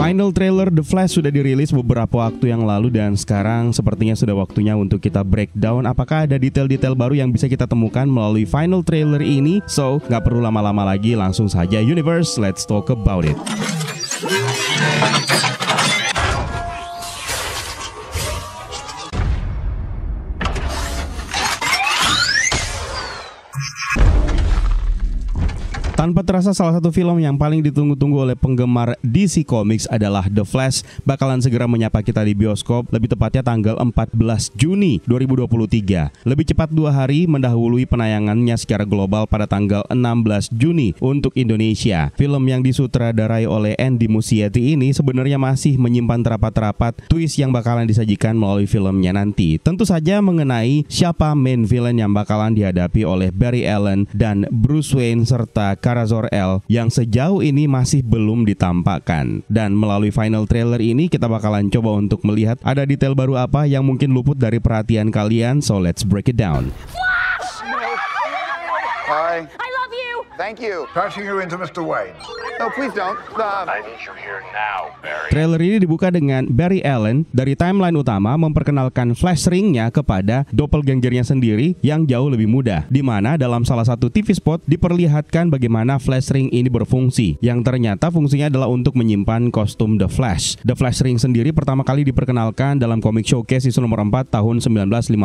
Final trailer The Flash sudah dirilis beberapa waktu yang lalu dan sekarang sepertinya sudah waktunya untuk kita breakdown apakah ada detail-detail baru yang bisa kita temukan melalui final trailer ini. So, nggak perlu lama-lama lagi, langsung saja Universe, let's talk about it. Tanpa terasa salah satu film yang paling ditunggu-tunggu oleh penggemar DC Comics adalah The Flash bakalan segera menyapa kita di bioskop, lebih tepatnya tanggal 14 Juni 2023. Lebih cepat dua hari mendahului penayangannya secara global pada tanggal 16 Juni untuk Indonesia. Film yang disutradarai oleh Andy Muschietti ini sebenarnya masih menyimpan terapat-terapat twist yang bakalan disajikan melalui filmnya nanti. Tentu saja mengenai siapa main villain yang bakalan dihadapi oleh Barry Allen dan Bruce Wayne serta zor l yang sejauh ini masih belum ditampakkan. Dan melalui final trailer ini kita bakalan coba untuk melihat ada detail baru apa yang mungkin luput dari perhatian kalian, so let's break it down. Hi. I love Thank you. Passing you into Mr. Wayne. No, please don't. Um... I need you here now, Barry. Trailer ini dibuka dengan Barry Allen dari timeline utama memperkenalkan flash ringnya kepada doppelgangernya sendiri yang jauh lebih muda. Di mana dalam salah satu TV spot diperlihatkan bagaimana flash ring ini berfungsi. Yang ternyata fungsinya adalah untuk menyimpan kostum The Flash. The Flash ring sendiri pertama kali diperkenalkan dalam komik showcase season nomor 4 tahun 1956.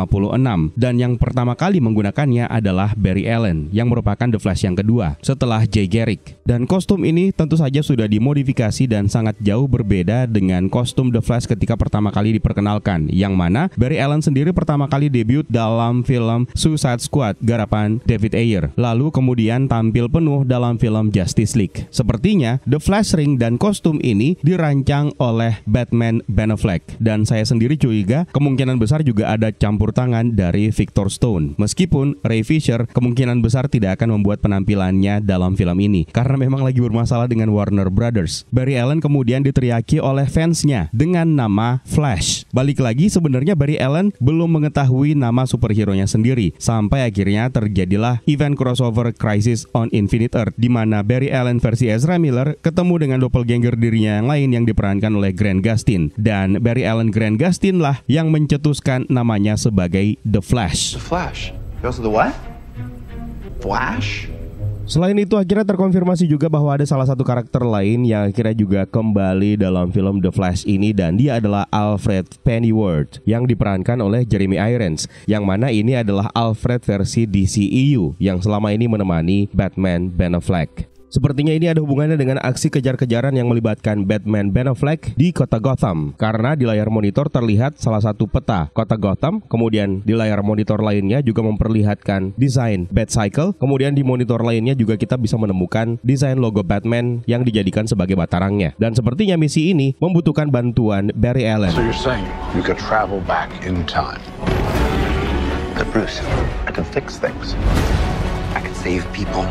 Dan yang pertama kali menggunakannya adalah Barry Allen yang merupakan The Flash yang kedua kedua setelah Jay Garrick. Dan kostum ini tentu saja sudah dimodifikasi dan sangat jauh berbeda dengan kostum The Flash ketika pertama kali diperkenalkan, yang mana Barry Allen sendiri pertama kali debut dalam film Suicide Squad garapan David Ayer, lalu kemudian tampil penuh dalam film Justice League. Sepertinya The Flash ring dan kostum ini dirancang oleh Batman Ben Affleck, dan saya sendiri curiga kemungkinan besar juga ada campur tangan dari Victor Stone. Meskipun Ray Fisher kemungkinan besar tidak akan membuat penampilan perannya dalam film ini karena memang lagi bermasalah dengan Warner Brothers. Barry Allen kemudian diteriaki oleh fansnya dengan nama Flash. Balik lagi sebenarnya Barry Allen belum mengetahui nama superhero-nya sendiri sampai akhirnya terjadilah event crossover Crisis on Infinite Earth di mana Barry Allen versi Ezra Miller ketemu dengan doppelganger dirinya yang lain yang diperankan oleh Grant Gustin dan Barry Allen Grant Gustin lah yang mencetuskan namanya sebagai The Flash. The Flash. also the Flash? Selain itu akhirnya terkonfirmasi juga bahwa ada salah satu karakter lain yang akhirnya juga kembali dalam film The Flash ini dan dia adalah Alfred Pennyworth yang diperankan oleh Jeremy Irons yang mana ini adalah Alfred versi DCEU yang selama ini menemani Batman Ben Affleck. Sepertinya ini ada hubungannya dengan aksi kejar-kejaran yang melibatkan Batman Ben Affleck di kota Gotham karena di layar monitor terlihat salah satu peta kota Gotham, kemudian di layar monitor lainnya juga memperlihatkan desain Batcycle, kemudian di monitor lainnya juga kita bisa menemukan desain logo Batman yang dijadikan sebagai batarangnya. Dan sepertinya misi ini membutuhkan bantuan Barry Allen. So you're saying you could travel back in time? But Bruce, I can fix things. I can save people.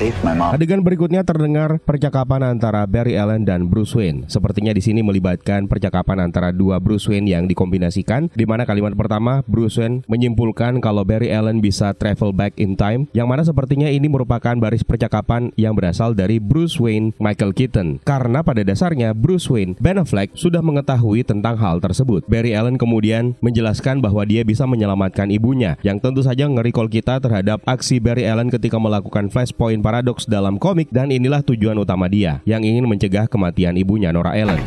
Adegan berikutnya terdengar percakapan antara Barry Allen dan Bruce Wayne. Sepertinya di sini melibatkan percakapan antara dua Bruce Wayne yang dikombinasikan, di mana kalimat pertama Bruce Wayne menyimpulkan kalau Barry Allen bisa travel back in time, yang mana sepertinya ini merupakan baris percakapan yang berasal dari Bruce Wayne Michael Keaton. Karena pada dasarnya Bruce Wayne Ben Affleck sudah mengetahui tentang hal tersebut. Barry Allen kemudian menjelaskan bahwa dia bisa menyelamatkan ibunya, yang tentu saja ngerikol kita terhadap aksi Barry Allen ketika melakukan flashpoint paradoks dalam komik dan inilah tujuan utama dia yang ingin mencegah kematian ibunya Nora Ellen.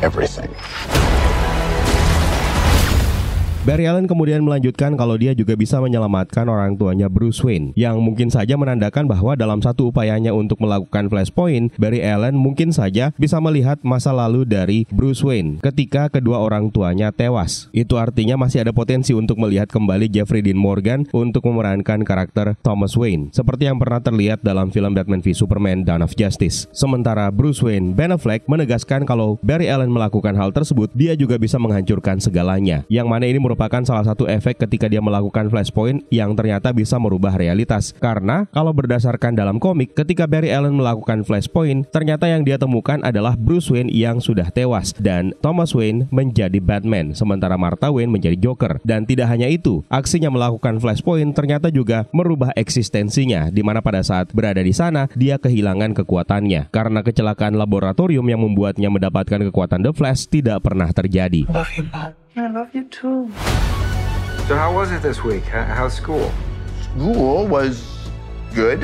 everything. Barry Allen kemudian melanjutkan kalau dia juga bisa menyelamatkan orang tuanya Bruce Wayne, yang mungkin saja menandakan bahwa dalam satu upayanya untuk melakukan flashpoint, Barry Allen mungkin saja bisa melihat masa lalu dari Bruce Wayne ketika kedua orang tuanya tewas. Itu artinya masih ada potensi untuk melihat kembali Jeffrey Dean Morgan untuk memerankan karakter Thomas Wayne, seperti yang pernah terlihat dalam film Batman v Superman Dawn of Justice. Sementara Bruce Wayne, Ben Affleck menegaskan kalau Barry Allen melakukan hal tersebut, dia juga bisa menghancurkan segalanya. Yang mana ini merupakan salah satu efek ketika dia melakukan flashpoint yang ternyata bisa merubah realitas. Karena kalau berdasarkan dalam komik, ketika Barry Allen melakukan flashpoint, ternyata yang dia temukan adalah Bruce Wayne yang sudah tewas dan Thomas Wayne menjadi Batman, sementara Martha Wayne menjadi Joker. Dan tidak hanya itu, aksinya melakukan flashpoint ternyata juga merubah eksistensinya, di mana pada saat berada di sana dia kehilangan kekuatannya karena kecelakaan laboratorium yang membuatnya mendapatkan kekuatan The Flash tidak pernah terjadi. Love you, I love you too. So how was it this week? How's school? School was good.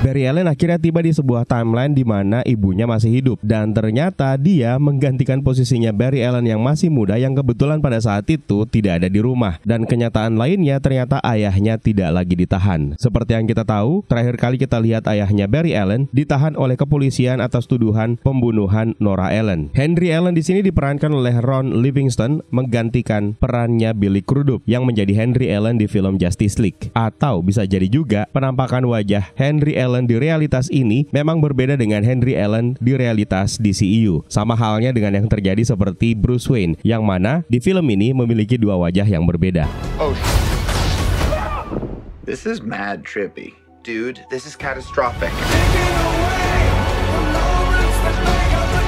Barry Allen akhirnya tiba di sebuah timeline di mana ibunya masih hidup dan ternyata dia menggantikan posisinya Barry Allen yang masih muda yang kebetulan pada saat itu tidak ada di rumah dan kenyataan lainnya ternyata ayahnya tidak lagi ditahan. Seperti yang kita tahu, terakhir kali kita lihat ayahnya Barry Allen ditahan oleh kepolisian atas tuduhan pembunuhan Nora Allen. Henry Allen di sini diperankan oleh Ron Livingston menggantikan perannya Billy Crudup yang menjadi Henry Allen di film Justice League atau bisa jadi juga penampakan wajah Henry Allen Allen di realitas ini memang berbeda dengan Henry Allen di realitas DCU. E Sama halnya dengan yang terjadi seperti Bruce Wayne, yang mana di film ini memiliki dua wajah yang berbeda. Oh, this is mad trippy. Dude, this is catastrophic. Take it away,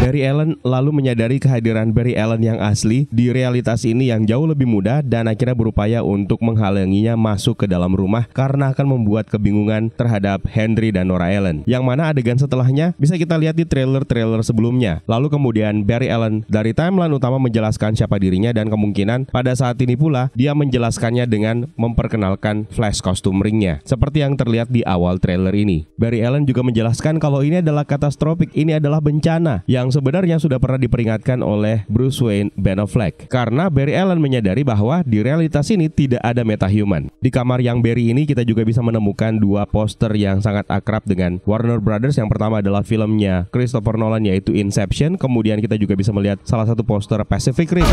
Barry Allen lalu menyadari kehadiran Barry Allen yang asli di realitas ini yang jauh lebih mudah dan akhirnya berupaya untuk menghalanginya masuk ke dalam rumah karena akan membuat kebingungan terhadap Henry dan Nora Allen. Yang mana adegan setelahnya bisa kita lihat di trailer-trailer sebelumnya. Lalu kemudian Barry Allen dari timeline utama menjelaskan siapa dirinya dan kemungkinan pada saat ini pula dia menjelaskannya dengan memperkenalkan flash kostum ringnya seperti yang terlihat di awal trailer ini. Barry Allen juga menjelaskan kalau ini adalah katastropik, ini adalah bencana yang yang sebenarnya sudah pernah diperingatkan oleh Bruce Wayne Ben Affleck. Karena Barry Allen menyadari bahwa di realitas ini tidak ada metahuman. Di kamar yang Barry ini kita juga bisa menemukan dua poster yang sangat akrab dengan Warner Brothers. Yang pertama adalah filmnya Christopher Nolan yaitu Inception. Kemudian kita juga bisa melihat salah satu poster Pacific Rim.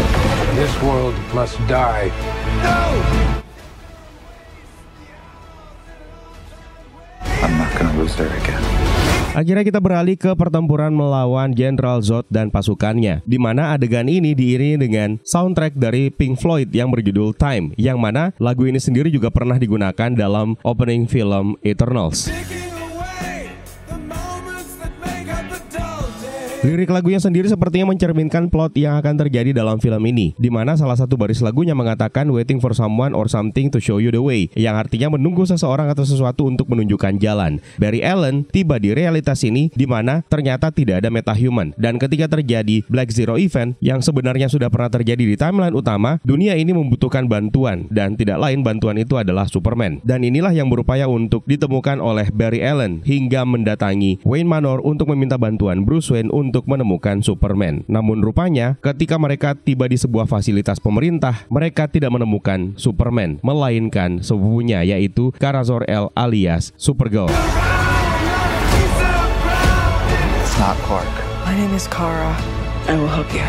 This world must die. No! I'm not gonna lose her again. Akhirnya kita beralih ke pertempuran melawan Jenderal Zod dan pasukannya, di mana adegan ini diiringi dengan soundtrack dari Pink Floyd yang berjudul Time, yang mana lagu ini sendiri juga pernah digunakan dalam opening film Eternals. Lirik lagunya sendiri sepertinya mencerminkan plot yang akan terjadi dalam film ini, di mana salah satu baris lagunya mengatakan waiting for someone or something to show you the way, yang artinya menunggu seseorang atau sesuatu untuk menunjukkan jalan. Barry Allen tiba di realitas ini di mana ternyata tidak ada metahuman dan ketika terjadi Black Zero Event yang sebenarnya sudah pernah terjadi di timeline utama, dunia ini membutuhkan bantuan dan tidak lain bantuan itu adalah Superman. Dan inilah yang berupaya untuk ditemukan oleh Barry Allen hingga mendatangi Wayne Manor untuk meminta bantuan Bruce Wayne untuk untuk menemukan Superman. Namun rupanya, ketika mereka tiba di sebuah fasilitas pemerintah, mereka tidak menemukan Superman, melainkan sepupunya yaitu Karazor L alias Supergirl. not Clark. My name is Kara. I will help you.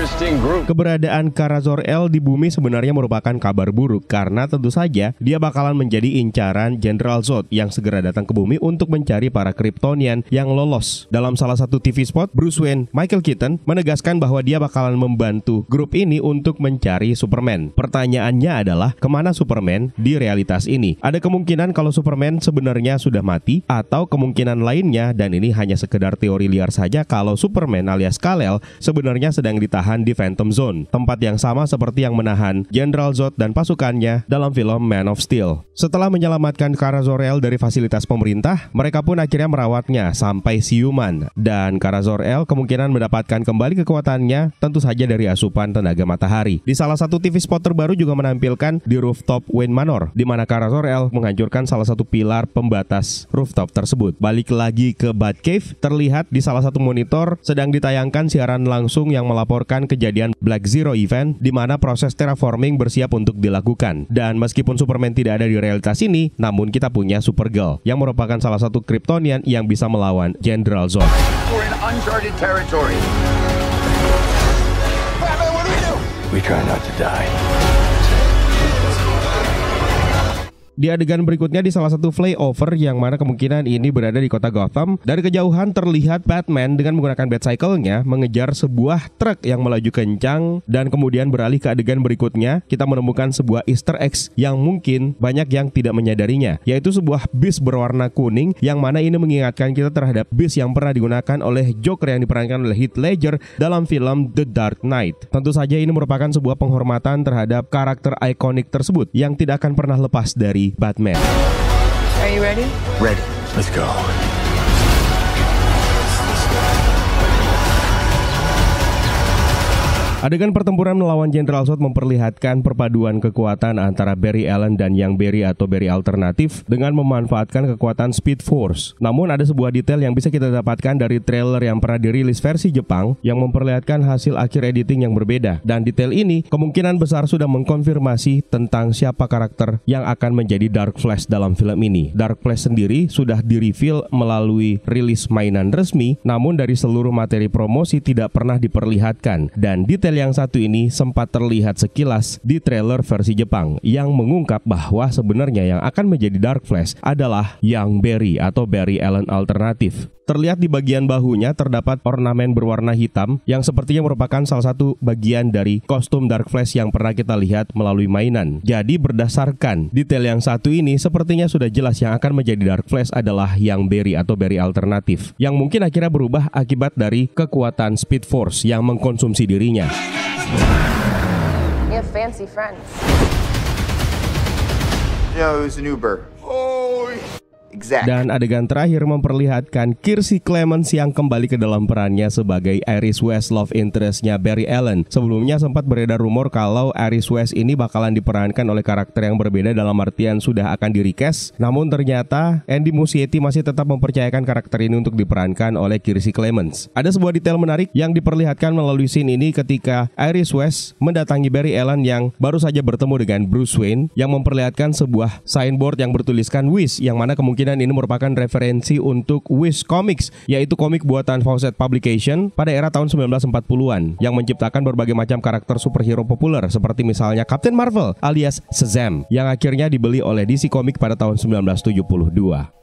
Keberadaan Karazor L di bumi sebenarnya merupakan kabar buruk karena tentu saja dia bakalan menjadi incaran General Zod yang segera datang ke bumi untuk mencari para Kryptonian yang lolos. Dalam salah satu TV spot, Bruce Wayne, Michael Keaton menegaskan bahwa dia bakalan membantu grup ini untuk mencari Superman. Pertanyaannya adalah kemana Superman di realitas ini? Ada kemungkinan kalau Superman sebenarnya sudah mati atau kemungkinan lainnya dan ini hanya sekedar teori liar saja kalau Superman alias Kal-El sebenarnya sedang ditahan ditahan di Phantom Zone, tempat yang sama seperti yang menahan General Zod dan pasukannya dalam film Man of Steel. Setelah menyelamatkan Kara Zor-El dari fasilitas pemerintah, mereka pun akhirnya merawatnya sampai siuman. Dan Kara Zor-El kemungkinan mendapatkan kembali kekuatannya tentu saja dari asupan tenaga matahari. Di salah satu TV spot terbaru juga menampilkan di rooftop Wayne Manor, di mana Kara Zor-El menghancurkan salah satu pilar pembatas rooftop tersebut. Balik lagi ke Batcave, terlihat di salah satu monitor sedang ditayangkan siaran langsung yang melaporkan merupakan kejadian Black Zero Event di mana proses terraforming bersiap untuk dilakukan. Dan meskipun Superman tidak ada di realitas ini, namun kita punya Supergirl yang merupakan salah satu Kryptonian yang bisa melawan General Zod. We try not to die. Di adegan berikutnya di salah satu flyover yang mana kemungkinan ini berada di kota Gotham, dari kejauhan terlihat Batman dengan menggunakan Batcycle-nya mengejar sebuah truk yang melaju kencang dan kemudian beralih ke adegan berikutnya kita menemukan sebuah easter egg yang mungkin banyak yang tidak menyadarinya, yaitu sebuah bis berwarna kuning yang mana ini mengingatkan kita terhadap bis yang pernah digunakan oleh Joker yang diperankan oleh Heath Ledger dalam film The Dark Knight. Tentu saja ini merupakan sebuah penghormatan terhadap karakter ikonik tersebut yang tidak akan pernah lepas dari Batman. Are you ready? Ready. Let's go. Adegan pertempuran melawan Jenderal Sot memperlihatkan perpaduan kekuatan antara Barry Allen dan Yang Barry atau Barry Alternatif dengan memanfaatkan kekuatan Speed Force. Namun ada sebuah detail yang bisa kita dapatkan dari trailer yang pernah dirilis versi Jepang yang memperlihatkan hasil akhir editing yang berbeda. Dan detail ini kemungkinan besar sudah mengkonfirmasi tentang siapa karakter yang akan menjadi Dark Flash dalam film ini. Dark Flash sendiri sudah direveal melalui rilis mainan resmi, namun dari seluruh materi promosi tidak pernah diperlihatkan. Dan detail Detail yang satu ini sempat terlihat sekilas di trailer versi Jepang yang mengungkap bahwa sebenarnya yang akan menjadi Dark Flash adalah Yang Barry atau Barry Allen alternatif. Terlihat di bagian bahunya terdapat ornamen berwarna hitam yang sepertinya merupakan salah satu bagian dari kostum Dark Flash yang pernah kita lihat melalui mainan. Jadi berdasarkan detail yang satu ini sepertinya sudah jelas yang akan menjadi Dark Flash adalah yang Berry atau Berry alternatif yang mungkin akhirnya berubah akibat dari kekuatan Speed Force yang mengkonsumsi dirinya. You have fancy friends. Yeah, it was an Uber. Oh. Exact. Dan adegan terakhir memperlihatkan Kirsi Clemens yang kembali ke dalam perannya sebagai Iris West love interestnya Barry Allen. Sebelumnya sempat beredar rumor kalau Iris West ini bakalan diperankan oleh karakter yang berbeda dalam artian sudah akan di recast. Namun ternyata Andy Muschietti masih tetap mempercayakan karakter ini untuk diperankan oleh Kirsi Clemens. Ada sebuah detail menarik yang diperlihatkan melalui scene ini ketika Iris West mendatangi Barry Allen yang baru saja bertemu dengan Bruce Wayne yang memperlihatkan sebuah signboard yang bertuliskan Wish yang mana kemungkinan kemungkinan ini merupakan referensi untuk Wish Comics, yaitu komik buatan Fawcett Publication pada era tahun 1940-an yang menciptakan berbagai macam karakter superhero populer seperti misalnya Captain Marvel alias Shazam yang akhirnya dibeli oleh DC Comics pada tahun 1972.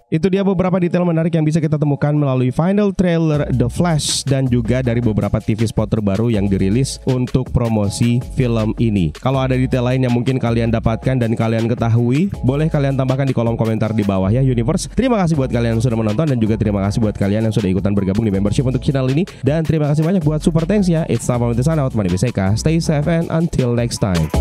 Itu dia beberapa detail menarik yang bisa kita temukan melalui final trailer The Flash dan juga dari beberapa TV spot terbaru yang dirilis untuk promosi film ini. Kalau ada detail lain yang mungkin kalian dapatkan dan kalian ketahui, boleh kalian tambahkan di kolom komentar di bawah ya Universe. Terima kasih buat kalian yang sudah menonton dan juga terima kasih buat kalian yang sudah ikutan bergabung di membership untuk channel ini dan terima kasih banyak buat super thanks ya. It's time for me to sign out. My name is Eka. Stay safe and until next time.